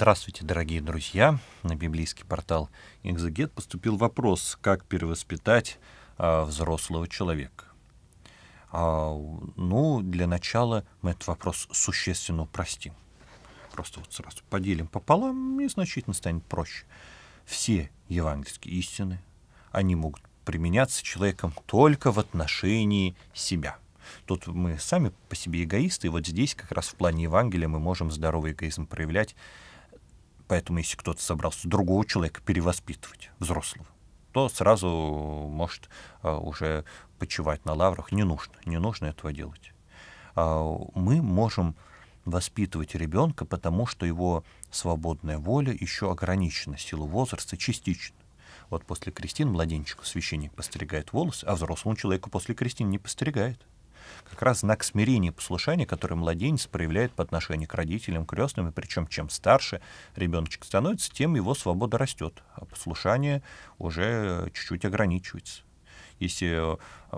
Здравствуйте, дорогие друзья! На библейский портал «Экзегет» поступил вопрос, как перевоспитать а, взрослого человека. А, ну, для начала мы этот вопрос существенно упростим. Просто вот сразу поделим пополам, и значительно станет проще. Все евангельские истины, они могут применяться человеком только в отношении себя – Тут мы сами по себе эгоисты, и вот здесь как раз в плане Евангелия мы можем здоровый эгоизм проявлять Поэтому, если кто-то собрался другого человека перевоспитывать, взрослого, то сразу может э, уже почивать на лаврах. Не нужно, не нужно этого делать. А, мы можем воспитывать ребенка, потому что его свободная воля еще ограничена, силу возраста частично. Вот после крестин младенчику священник постригает волосы, а взрослому человеку после крестин не постригает как раз знак смирения и послушания, который младенец проявляет по отношению к родителям, крестным, и причем чем старше ребеночек становится, тем его свобода растет, а послушание уже чуть-чуть ограничивается. Если э,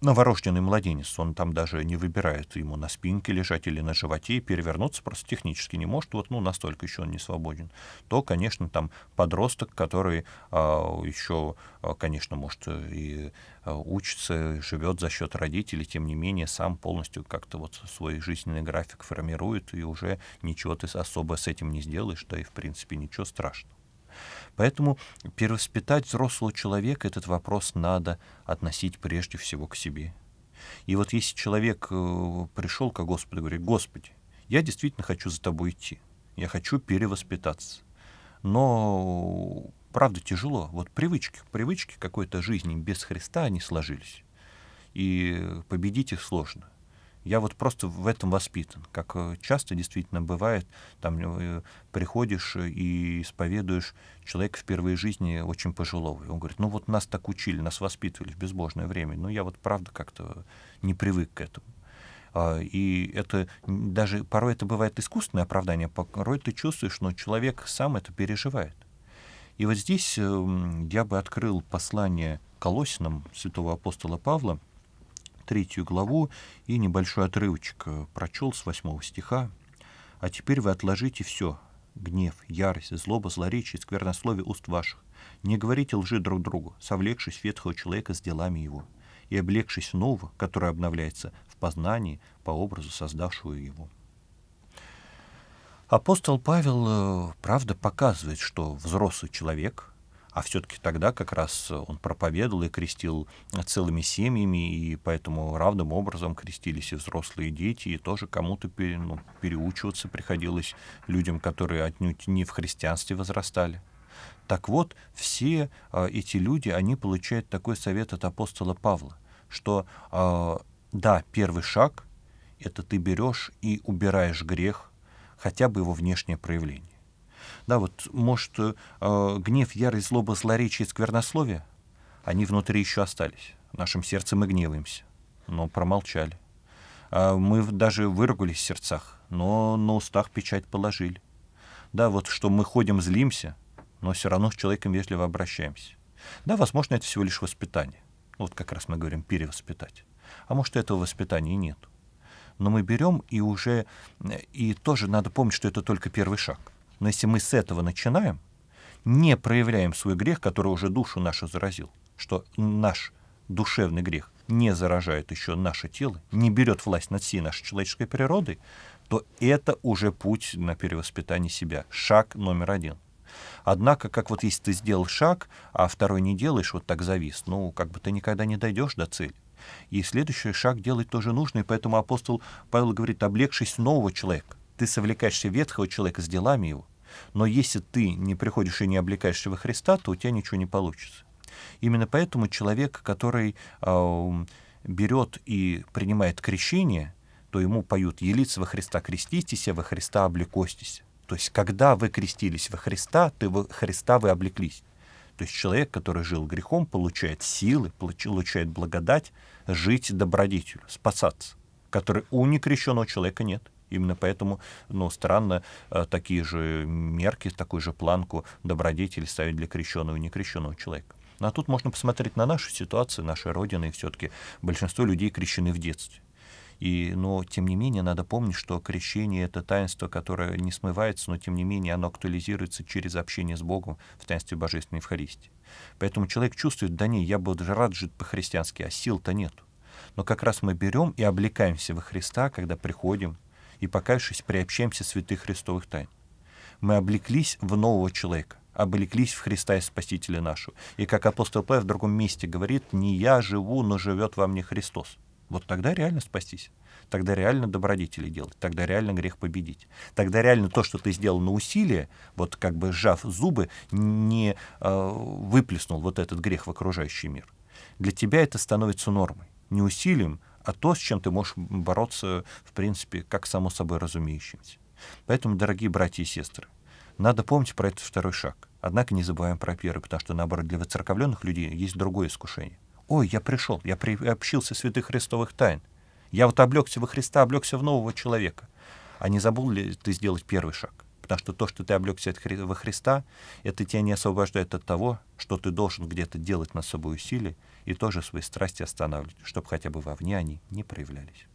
новорожденный младенец, он там даже не выбирает ему на спинке лежать или на животе, перевернуться просто технически не может, вот ну настолько еще он не свободен, то, конечно, там подросток, который а, еще, а, конечно, может э, и э, учится, живет за счет родителей, тем не менее сам полностью как-то вот свой жизненный график формирует, и уже ничего ты особо с этим не сделаешь, да и в принципе ничего страшного. Поэтому перевоспитать взрослого человека этот вопрос надо относить прежде всего к себе. И вот если человек э, пришел ко Господу и говорит, «Господи, я действительно хочу за тобой идти, я хочу перевоспитаться, но правда тяжело, вот привычки, привычки какой-то жизни без Христа, они сложились, и победить их сложно». Я вот просто в этом воспитан. Как э, часто действительно бывает, там э, приходишь э, и исповедуешь человека в первой жизни очень пожилого. он говорит, ну вот нас так учили, нас воспитывали в безбожное время. Ну я вот правда как-то не привык к этому. А, и это даже порой это бывает искусственное оправдание, а порой ты чувствуешь, но человек сам это переживает. И вот здесь эм, я бы открыл послание Колосинам святого апостола Павла – третью главу и небольшой отрывочек э, прочел с восьмого стиха. «А теперь вы отложите все, гнев, ярость, злоба, злоречие, сквернословие уст ваших. Не говорите лжи друг другу, совлекшись ветхого человека с делами его, и облегшись нового, которое обновляется в познании по образу создавшего его». Апостол Павел, э, правда, показывает, что взрослый человек — а все-таки тогда как раз он проповедовал и крестил целыми семьями, и поэтому равным образом крестились и взрослые дети, и тоже кому-то пере, ну, переучиваться приходилось людям, которые отнюдь не в христианстве возрастали. Так вот, все э, эти люди, они получают такой совет от апостола Павла, что э, да, первый шаг — это ты берешь и убираешь грех, хотя бы его внешнее проявление. Да, вот, может, э, гнев, ярость, злоба, злоречие, сквернословие, они внутри еще остались. В нашем сердце мы гневаемся, но промолчали. Э, мы даже выругались в сердцах, но на устах печать положили. Да, вот что мы ходим, злимся, но все равно с человеком вежливо обращаемся. Да, возможно, это всего лишь воспитание. Вот как раз мы говорим перевоспитать. А может, этого воспитания и нет. Но мы берем и уже, э, и тоже надо помнить, что это только первый шаг – но если мы с этого начинаем, не проявляем свой грех, который уже душу нашу заразил, что наш душевный грех не заражает еще наше тело, не берет власть над всей нашей человеческой природой, то это уже путь на перевоспитание себя. Шаг номер один. Однако, как вот если ты сделал шаг, а второй не делаешь, вот так завис, ну, как бы ты никогда не дойдешь до цели. И следующий шаг делать тоже нужно, и поэтому апостол Павел говорит, облегшись нового человека, ты совлекаешься ветхого человека с делами его, но если ты не приходишь и не облекаешься во Христа, то у тебя ничего не получится. Именно поэтому человек, который э, берет и принимает крещение, то ему поют «Елиц во Христа креститесь, а во Христа облекостись». То есть, когда вы крестились во Христа, ты во Христа вы облеклись. То есть человек, который жил грехом, получает силы, получает благодать жить добродетелю, спасаться, который у некрещенного человека нет. Именно поэтому, ну, странно, э, такие же мерки, такую же планку добродетель ставить для крещенного и некрещенного человека. Ну, а тут можно посмотреть на нашу ситуацию, нашей Родины, и все-таки большинство людей крещены в детстве. И, но, тем не менее, надо помнить, что крещение — это таинство, которое не смывается, но, тем не менее, оно актуализируется через общение с Богом в таинстве Божественной Евхаристии. Поэтому человек чувствует, да не, я был рад жить по-христиански, а сил-то нет. Но как раз мы берем и облекаемся во Христа, когда приходим и, покаявшись, приобщаемся святых христовых тайн. Мы облеклись в нового человека, облеклись в Христа и Спасителя нашего. И как апостол Павел в другом месте говорит, «Не я живу, но живет во мне Христос». Вот тогда реально спастись. Тогда реально добродетели делать. Тогда реально грех победить. Тогда реально то, что ты сделал на усилие, вот как бы сжав зубы, не э, выплеснул вот этот грех в окружающий мир. Для тебя это становится нормой. Не усилием, а то, с чем ты можешь бороться, в принципе, как само собой разумеющимся. Поэтому, дорогие братья и сестры, надо помнить про этот второй шаг. Однако не забываем про первый, потому что, наоборот, для выцерковленных людей есть другое искушение. «Ой, я пришел, я приобщился святых христовых тайн. Я вот облегся во Христа, облегся в нового человека». А не забыл ли ты сделать первый шаг? Потому что то, что ты облегся во Христа, это тебя не освобождает от того, что ты должен где-то делать над собой усилия и тоже свои страсти останавливать, чтобы хотя бы вовне они не проявлялись.